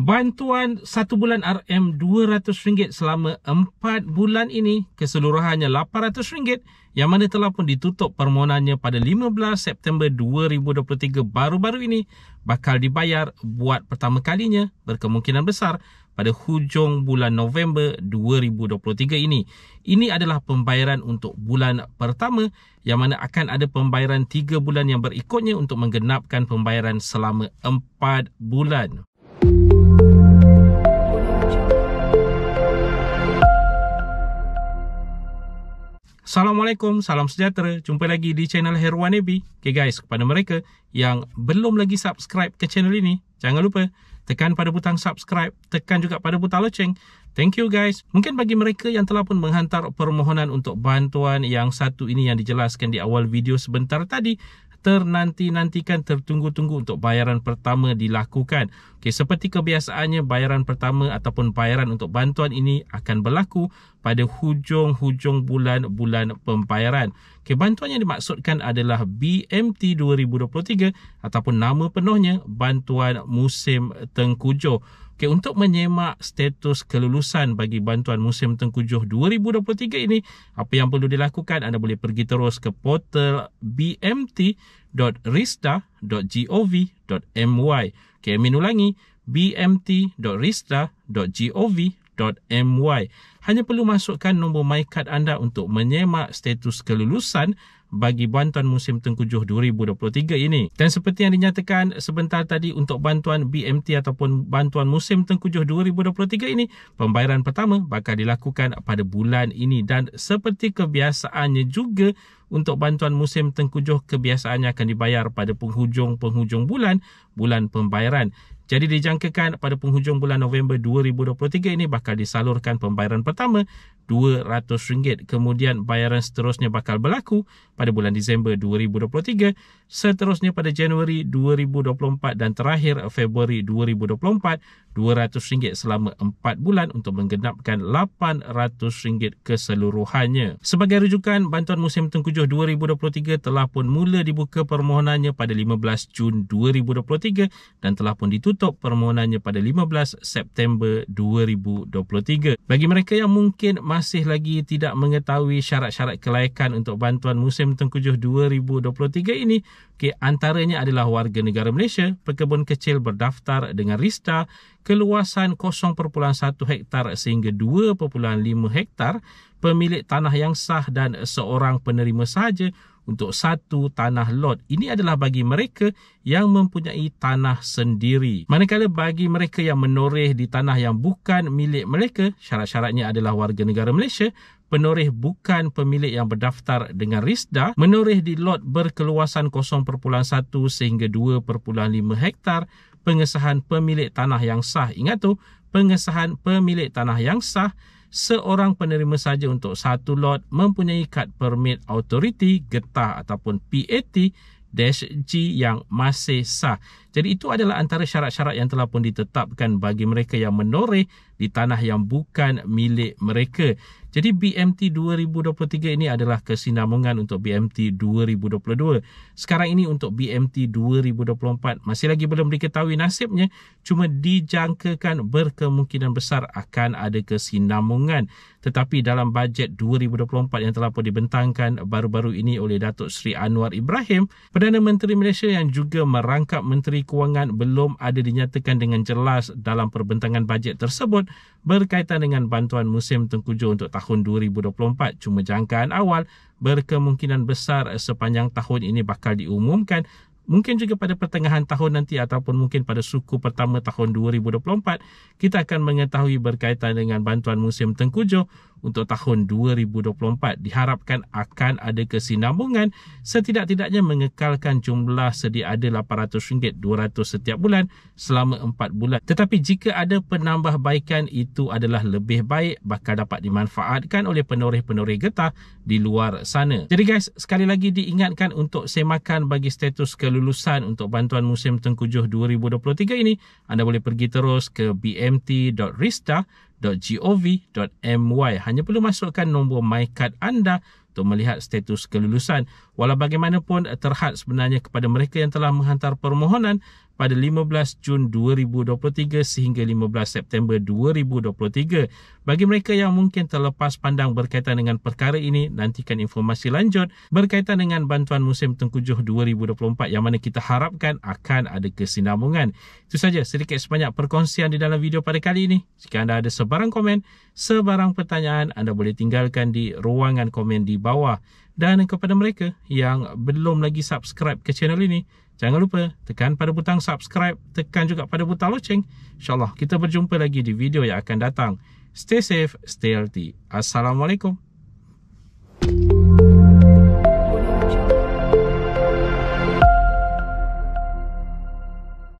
Bantuan satu bulan RM200 selama empat bulan ini keseluruhannya RM800 yang mana telah pun ditutup permohonannya pada 15 September 2023 baru-baru ini bakal dibayar buat pertama kalinya berkemungkinan besar pada hujung bulan November 2023 ini. Ini adalah pembayaran untuk bulan pertama yang mana akan ada pembayaran tiga bulan yang berikutnya untuk menggenapkan pembayaran selama empat bulan. Assalamualaikum, salam sejahtera. Jumpa lagi di channel Herwan Ebi. Okay guys, kepada mereka yang belum lagi subscribe ke channel ini, jangan lupa tekan pada butang subscribe, tekan juga pada butang loceng. Thank you guys. Mungkin bagi mereka yang telah pun menghantar permohonan untuk bantuan yang satu ini yang dijelaskan di awal video sebentar tadi, ternanti-nantikan tertunggu-tunggu untuk bayaran pertama dilakukan. Okey, seperti kebiasaannya bayaran pertama ataupun bayaran untuk bantuan ini akan berlaku pada hujung-hujung bulan-bulan pembayaran. Okey, bantuan yang dimaksudkan adalah BMT 2023 ataupun nama penuhnya bantuan musim tengkujuh. Okay, untuk menyemak status kelulusan bagi bantuan musim tengkujuh 2023 ini, apa yang perlu dilakukan anda boleh pergi terus ke portal bmt.rista.gov.my. Okay, Amin ulangi, bmt.rista.gov.my www.mymy. Hanya perlu masukkan nombor MyCard anda untuk menyemak status kelulusan bagi bantuan musim tengkujuh 2023 ini. Dan seperti yang dinyatakan sebentar tadi untuk bantuan BMT ataupun bantuan musim tengkujuh 2023 ini, pembayaran pertama bakal dilakukan pada bulan ini dan seperti kebiasaannya juga untuk bantuan musim tengkujuh kebiasaannya akan dibayar pada penghujung-penghujung bulan, bulan pembayaran. Jadi dijangkakan pada penghujung bulan November 2023 ini bakal disalurkan pembayaran pertama RM200. Kemudian bayaran seterusnya bakal berlaku pada bulan Disember 2023, seterusnya pada Januari 2024 dan terakhir Februari 2024 RM200 selama 4 bulan untuk menggenapkan RM800 keseluruhannya. Sebagai rujukan, bantuan musim tengkujuh 2023 telah pun mula dibuka permohonannya pada 15 Jun 2023 dan telah pun ditutup permohonannya pada 15 September 2023. Bagi mereka yang mungkin masih masih lagi tidak mengetahui syarat-syarat kelayakan untuk bantuan musim tengkujuh 2023 ini, okay, antaranya adalah warga negara Malaysia, pekebun kecil berdaftar dengan RISTA, keluasan 0.1 hektar sehingga 2.5 hektar, pemilik tanah yang sah dan seorang penerima sahaja untuk satu tanah lot. Ini adalah bagi mereka yang mempunyai tanah sendiri. Manakala bagi mereka yang menoreh di tanah yang bukan milik mereka, syarat-syaratnya adalah warga negara Malaysia, penoreh bukan pemilik yang berdaftar dengan RISDA, menoreh di lot berkeluasan 0.1 sehingga 2.5 hektar, pengesahan pemilik tanah yang sah. Ingat tu, pengesahan pemilik tanah yang sah seorang penerima saja untuk satu lot mempunyai kad permit authority getah ataupun PAT dash G yang masih sah. Jadi itu adalah antara syarat-syarat yang telah pun ditetapkan bagi mereka yang menoreh di tanah yang bukan milik mereka. Jadi BMT 2023 ini adalah kesinambungan untuk BMT 2022. Sekarang ini untuk BMT 2024 masih lagi belum diketahui nasibnya, cuma dijangkakan berkemungkinan besar akan ada kesinambungan. Tetapi dalam bajet 2024 yang telah pun dibentangkan baru-baru ini oleh Datuk Seri Anwar Ibrahim, Perdana Menteri Malaysia yang juga merangkap Menteri Kewangan belum ada dinyatakan dengan jelas dalam perbentangan bajet tersebut berkaitan dengan bantuan musim tengkujuh untuk tahun 2024 cuma jangkaan awal berkemungkinan besar sepanjang tahun ini bakal diumumkan mungkin juga pada pertengahan tahun nanti ataupun mungkin pada suku pertama tahun 2024 kita akan mengetahui berkaitan dengan bantuan musim tengkujuh untuk tahun 2024 diharapkan akan ada kesinambungan setidak-tidaknya mengekalkan jumlah sedia ada RM800 200 setiap bulan selama 4 bulan tetapi jika ada penambahbaikan itu adalah lebih baik bakal dapat dimanfaatkan oleh penoreh-penoreh getah di luar sana jadi guys sekali lagi diingatkan untuk semakan bagi status kelulusan untuk bantuan musim tengkujuh 2023 ini anda boleh pergi terus ke bmt.rista.com www.mymyheart.gov.my Hanya perlu masukkan nombor MyCard anda untuk melihat status kelulusan. Walau bagaimanapun terhad sebenarnya kepada mereka yang telah menghantar permohonan pada 15 Jun 2023 sehingga 15 September 2023. Bagi mereka yang mungkin terlepas pandang berkaitan dengan perkara ini, nantikan informasi lanjut berkaitan dengan bantuan musim tengkujuh 2024 yang mana kita harapkan akan ada kesinambungan. Itu saja sedikit sebanyak perkongsian di dalam video pada kali ini. Jika anda ada sebarang komen, Sebarang pertanyaan anda boleh tinggalkan di ruangan komen di bawah. Dan kepada mereka yang belum lagi subscribe ke channel ini, jangan lupa tekan pada butang subscribe, tekan juga pada butang loceng. InsyaAllah kita berjumpa lagi di video yang akan datang. Stay safe, stay healthy. Assalamualaikum. thank you